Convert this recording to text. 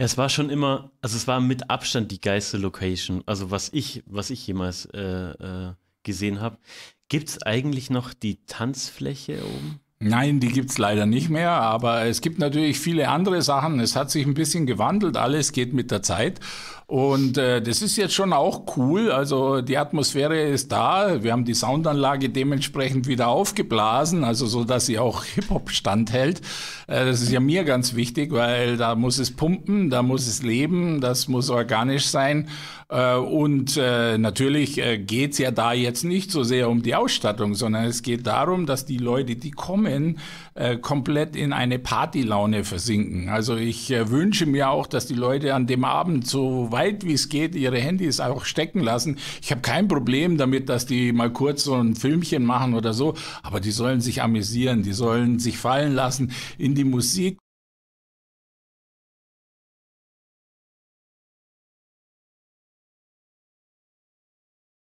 Ja, es war schon immer, also es war mit Abstand die geilste Location. Also was ich, was ich jemals äh, äh, gesehen habe. Gibt es eigentlich noch die Tanzfläche oben? Nein, die gibt es leider nicht mehr, aber es gibt natürlich viele andere Sachen. Es hat sich ein bisschen gewandelt, alles geht mit der Zeit. Und äh, das ist jetzt schon auch cool. Also die Atmosphäre ist da. Wir haben die Soundanlage dementsprechend wieder aufgeblasen, also so, dass sie auch Hip-Hop standhält. Äh, das ist ja mir ganz wichtig, weil da muss es pumpen, da muss es leben, das muss organisch sein. Äh, und äh, natürlich äh, geht's ja da jetzt nicht so sehr um die Ausstattung, sondern es geht darum, dass die Leute, die kommen, äh, komplett in eine Partylaune versinken. Also ich äh, wünsche mir auch, dass die Leute an dem Abend so weit wie es geht ihre Handys auch stecken lassen. Ich habe kein Problem damit, dass die mal kurz so ein Filmchen machen oder so, aber die sollen sich amüsieren, die sollen sich fallen lassen in die Musik.